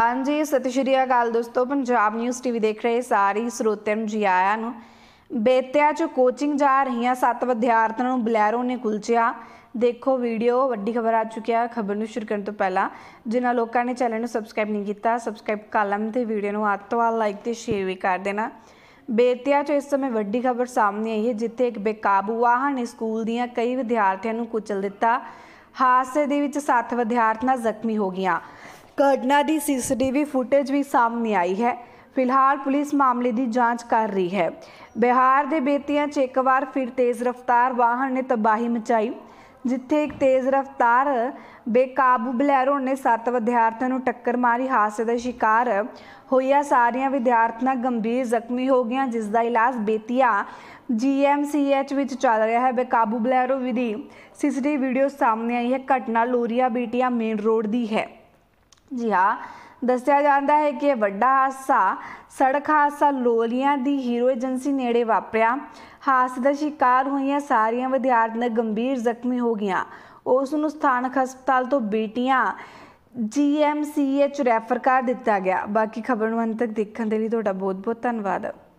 ਹਾਂਜੀ ਸਤਿ ਸ਼੍ਰੀ ਅਕਾਲ ਦੋਸਤੋ ਪੰਜਾਬ ਨਿਊਜ਼ ਟੀਵੀ ਦੇਖ ਰਹੇ ਸਾਰੇ ਸਰੋਤਿਆਂ ਨੂੰ ਜੀ ਆਇਆਂ ਨੂੰ ਬੇਤਿਆ ਚ ਕੋਚਿੰਗ ਜਾ ਰਹੀਆਂ ਸੱਤ ਵਿਦਿਆਰਥਣਾਂ ਨੂੰ ਬਲੈਰੋ ਨੇ ਕੁਲਚਿਆ ਦੇਖੋ ਵੀਡੀਓ ਵੱਡੀ ਖਬਰ ਆ ਚੁੱਕਿਆ ਖਬਰ ਨੂੰ ਸ਼ੁਰੂ ਕਰਨ ਤੋਂ ਪਹਿਲਾਂ ਜਿਨ੍ਹਾਂ ਲੋਕਾਂ ਨੇ ਚੈਨਲ ਨੂੰ ਸਬਸਕ੍ਰਾਈਬ ਨਹੀਂ ਕੀਤਾ ਸਬਸਕ੍ਰਾਈਬ ਕਾਲਮ ਤੇ ਵੀਡੀਓ ਨੂੰ ਹੱਥ ਤੋਂ ਲਾਈਕ ਤੇ ਸ਼ੇਅਰ ਵੀ ਕਰ ਦੇਣਾ ਬੇਤਿਆ 'ਚ ਇਸ ਸਮੇਂ ਵੱਡੀ ਖਬਰ ਸਾਹਮਣੇ ਆਈ ਹੈ ਜਿੱਥੇ ਇੱਕ ਬੇਕਾਬੂ ਵਾਹਨ ਨੇ ਸਕੂਲ ਦੀਆਂ ਕਈ ਵਿਦਿਆਰਥੀਆਂ ਨੂੰ ਕੁਚਲ ਦਿੱਤਾ ਹਾਦਸੇ ਦੇ ਵਿੱਚ 7 ਵਿਦਿਆਰਥਣਾਂ ਜ਼ਖਮੀ ਹੋ ਗਈਆਂ ਘਟਨਾ ਦੀ ਸੀਸੀਟੀਵੀ ਫੁਟੇਜ ਵੀ ਸਾਹਮਣੇ ਆਈ ਹੈ ਫਿਲਹਾਲ ਪੁਲਿਸ ਮਾਮਲੇ ਦੀ ਜਾਂਚ ਕਰ ਰਹੀ ਹੈ ਬਿਹਾਰ ਦੇ ਬੇਤੀਆਂ 'ਚ ਇੱਕ ਵਾਰ ਫਿਰ ਤੇਜ਼ ਰਫ਼ਤਾਰ ਵਾਹਨ ਨੇ ਤਬਾਹੀ ਮਚਾਈ ਜਿੱਥੇ ਇੱਕ ਤੇਜ਼ ਰਫ਼ਤਾਰ ਬੇਕਾਬੂ ਬਲੈਰੋ ਨੇ ਸੱਤ ਵਿਦਿਆਰਥੀਆਂ ਨੂੰ ਟੱਕਰ ਮਾਰੀ ਹਾਦਸੇ ਦਾ ਸ਼ਿਕਾਰ ਹੋਈਆਂ ਸਾਰੀਆਂ ਵਿਦਿਆਰਥਣਾਂ ਗੰਭੀਰ ਜ਼ਖਮੀ ਹੋ ਗਈਆਂ ਜਿਸ ਦਾ ਇਲਾਜ ਬੇਤੀਆ ਜੀਐਮਸੀਐਚ ਵਿੱਚ ਚੱਲ ਰਿਹਾ ਹੈ ਬੇਕਾਬੂ ਬਲੈਰੋ ਵਿਧੀ ਸੀਸੀਟੀਵੀ ਵੀਡੀਓ ਸਾਹਮਣੇ ਆਈ ਹੈ ਘਟਨਾ ਲੋਰੀਆ ਬੇਟੀਆ ਮੇਨ ਰੋਡ ਦੀ ਹੈ ਜੀ ਹਾਂ ਦੱਸਿਆ ਜਾਂਦਾ ਹੈ ਕਿ ਵੱਡਾ ਹਾਸਾ ਸੜਕ ਹਾਸਾ ਲੋਲੀਆਂ ਦੀ ਹੀਰੋ ਏਜੰਸੀ ਨੇੜੇ ਵਾਪਰਿਆ ਹਾਸ ਦਾ ਸ਼ਿਕਾਰ ਹੋਈਆਂ ਸਾਰੀਆਂ ਵਿਦਿਆਰਥਣਾਂ ਗੰਭੀਰ ਜ਼ਖਮੀ ਹੋ ਗਈਆਂ ਉਸ ਨੂੰ ਸਥਾਨਕ ਹਸਪਤਾਲ ਤੋਂ ਬੇਟੀਆਂ ਜੀਐਮਸੀਐਚ ਰੈਫਰ ਕਰ ਦਿੱਤਾ ਗਿਆ ਬਾਕੀ ਖਬਰ ਨੂੰ ਅੰਤ ਤੱਕ ਦੇਖਣ ਦੇ ਲਈ ਤੁਹਾਡਾ ਬਹੁਤ ਬਹੁਤ ਧੰਨਵਾਦ